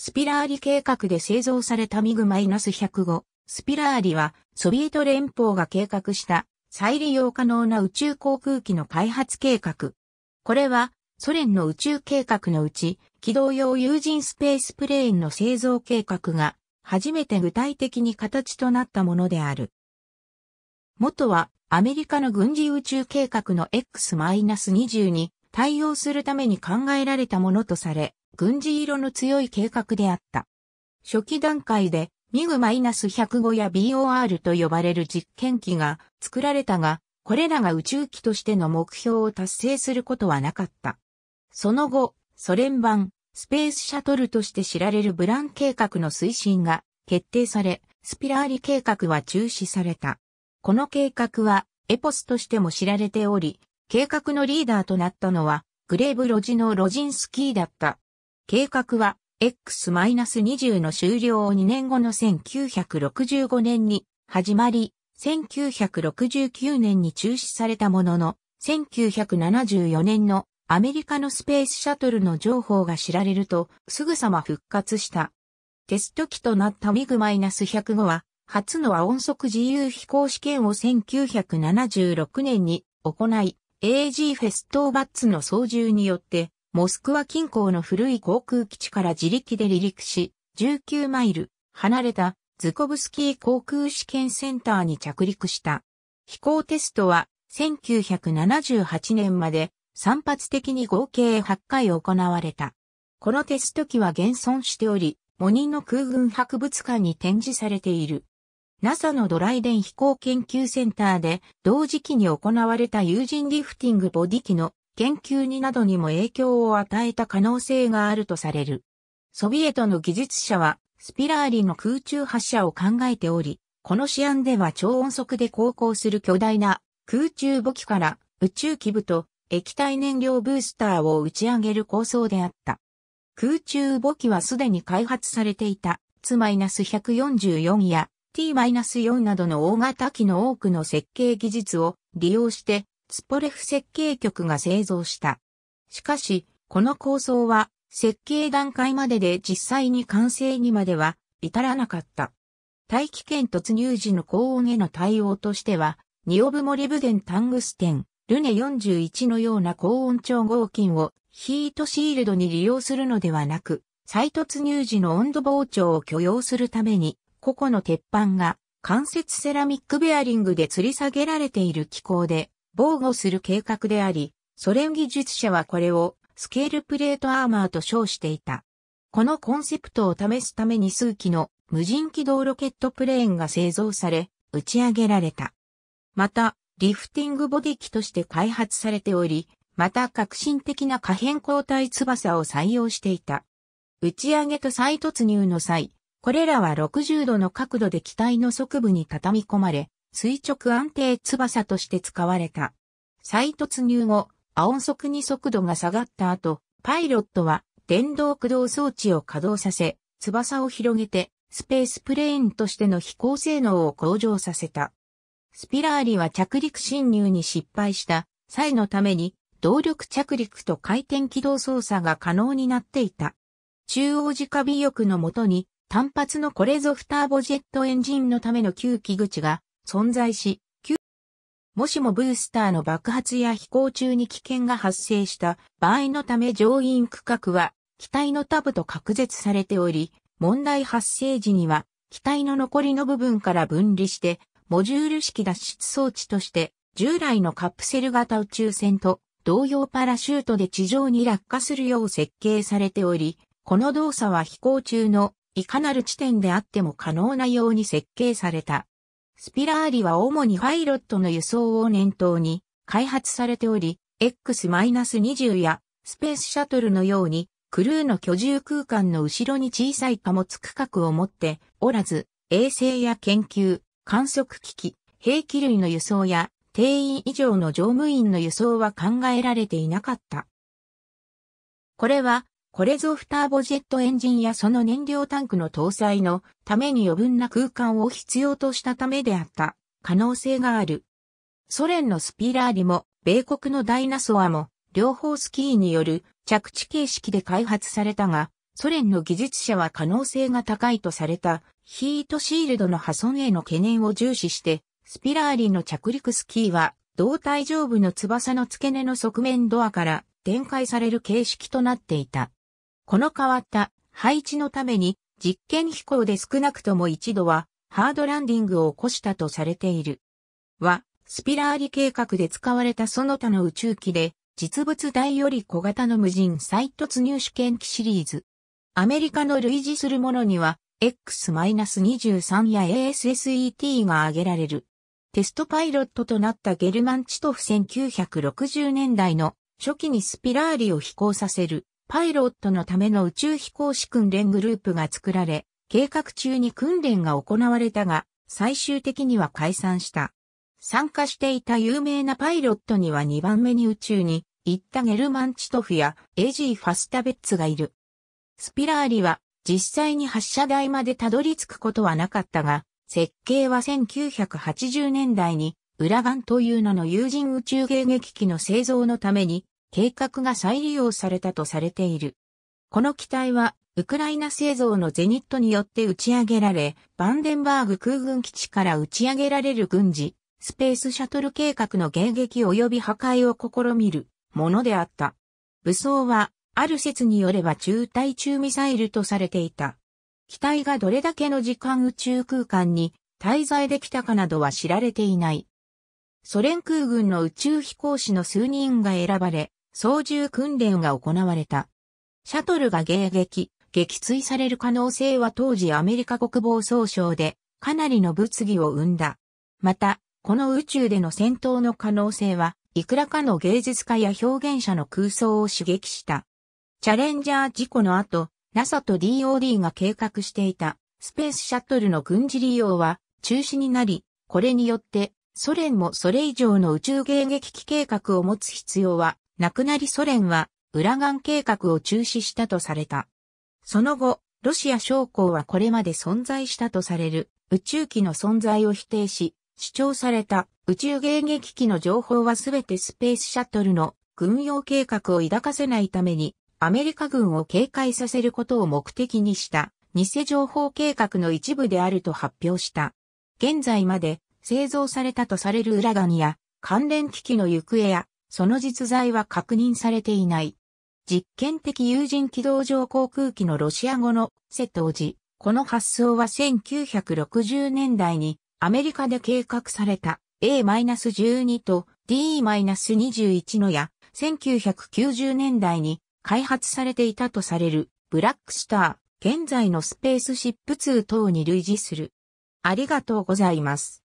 スピラーリ計画で製造されたミグ -105。スピラーリは、ソビエト連邦が計画した再利用可能な宇宙航空機の開発計画。これは、ソ連の宇宙計画のうち、機動用有人スペースプレーンの製造計画が、初めて具体的に形となったものである。元は、アメリカの軍事宇宙計画の x 2に対応するために考えられたものとされ、軍事色の強い計画であった。初期段階でミグ -105 や BOR と呼ばれる実験機が作られたが、これらが宇宙機としての目標を達成することはなかった。その後、ソ連版スペースシャトルとして知られるブラン計画の推進が決定され、スピラーリ計画は中止された。この計画はエポスとしても知られており、計画のリーダーとなったのはグレーブ・ロジノ・ロジンスキーだった。計画は X-20 の終了を2年後の1965年に始まり、1969年に中止されたものの、1974年のアメリカのスペースシャトルの情報が知られると、すぐさま復活した。テスト機となったミグ -105 は、初の音速自由飛行試験を1976年に行い、AG フェストーバッツの操縦によってモスクワ近郊の古い航空基地から自力で離陸し、19マイル離れたズコブスキー航空試験センターに着陸した。飛行テストは1978年まで散発的に合計8回行われた。このテスト機は現存しており、モニの空軍博物館に展示されている。NASA のドライデン飛行研究センターで同時期に行われた有人リフティングボディ機の研究になどにも影響を与えた可能性があるとされる。ソビエトの技術者は、スピラーリの空中発射を考えており、この試案では超音速で航行する巨大な空中母機から宇宙機部と液体燃料ブースターを打ち上げる構想であった。空中母機はすでに開発されていた T-144 や T-4 などの大型機の多くの設計技術を利用してスポレフ設計局が製造した。しかし、この構想は設計段階までで実際に完成にまでは至らなかった。大気圏突入時の高温への対応としては、ニオブモリブデンタングステン、ルネ41のような高温調合金をヒートシールドに利用するのではなく、再突入時の温度膨張を許容するために、個々の鉄板が関節セラミックベアリングで吊り下げられている機構で防護する計画であり、ソ連技術者はこれをスケールプレートアーマーと称していた。このコンセプトを試すために数機の無人機動ロケットプレーンが製造され、打ち上げられた。また、リフティングボディ機として開発されており、また革新的な可変交代翼を採用していた。打ち上げと再突入の際、これらは60度の角度で機体の側部に畳み込まれ、垂直安定翼として使われた。再突入後、青速に速度が下がった後、パイロットは電動駆動装置を稼働させ、翼を広げてスペースプレーンとしての飛行性能を向上させた。スピラーリは着陸侵入に失敗した際のために動力着陸と回転軌道操作が可能になっていた。中央直尾翼のもとに単発のこれぞフターボジェットエンジンのための吸気口が存在し、もしもブースターの爆発や飛行中に危険が発生した場合のため乗員区画は機体のタブと隔絶されており、問題発生時には機体の残りの部分から分離してモジュール式脱出装置として従来のカプセル型宇宙船と同様パラシュートで地上に落下するよう設計されており、この動作は飛行中のいかなる地点であっても可能なように設計された。スピラーリは主にパイロットの輸送を念頭に開発されており、X-20 やスペースシャトルのようにクルーの居住空間の後ろに小さい貨物区画を持っておらず、衛星や研究、観測機器、兵器類の輸送や定員以上の乗務員の輸送は考えられていなかった。これはこれぞフターボジェットエンジンやその燃料タンクの搭載のために余分な空間を必要としたためであった可能性がある。ソ連のスピラーリも、米国のダイナソアも、両方スキーによる着地形式で開発されたが、ソ連の技術者は可能性が高いとされたヒートシールドの破損への懸念を重視して、スピラーリの着陸スキーは、胴体上部の翼の付け根の側面ドアから展開される形式となっていた。この変わった配置のために実験飛行で少なくとも一度はハードランディングを起こしたとされている。は、スピラーリ計画で使われたその他の宇宙機で、実物大より小型の無人再突入試験機シリーズ。アメリカの類似するものには、X-23 や ASSET が挙げられる。テストパイロットとなったゲルマンチトフ1960年代の初期にスピラーリを飛行させるパイロットのための宇宙飛行士訓練グループが作られ、計画中に訓練が行われたが、最終的には解散した。参加していた有名なパイロットには2番目に宇宙に行ったゲルマンチトフやエジー・ファスタベッツがいる。スピラーリは実際に発射台までたどり着くことはなかったが、設計は1980年代に、ウラガンという名の有人宇宙迎撃機の製造のために計画が再利用されたとされている。この機体は、ウクライナ製造のゼニットによって打ち上げられ、バンデンバーグ空軍基地から打ち上げられる軍事、スペースシャトル計画の迎撃及び破壊を試みるものであった。武装は、ある説によれば中対中ミサイルとされていた。機体がどれだけの時間宇宙空間に滞在できたかなどは知られていない。ソ連空軍の宇宙飛行士の数人が選ばれ、操縦訓練が行われた。シャトルが迎撃、撃墜される可能性は当時アメリカ国防総省でかなりの物議を生んだ。また、この宇宙での戦闘の可能性は、いくらかの芸術家や表現者の空想を刺激した。チャレンジャー事故の後、NASA と DOD が計画していたスペースシャトルの軍事利用は中止になり、これによってソ連もそれ以上の宇宙迎撃機計画を持つ必要は亡くなりソ連は、ウラガン計画を中止したとされた。その後、ロシア将校はこれまで存在したとされる宇宙機の存在を否定し、主張された宇宙迎撃機の情報はすべてスペースシャトルの軍用計画を抱かせないためにアメリカ軍を警戒させることを目的にした偽情報計画の一部であると発表した。現在まで製造されたとされるウラガンや関連機器の行方やその実在は確認されていない。実験的有人機動上航空機のロシア語の瀬当時、この発想は1960年代にアメリカで計画された A-12 と D-21 のや1990年代に開発されていたとされるブラックスター、現在のスペースシップ2等に類似する。ありがとうございます。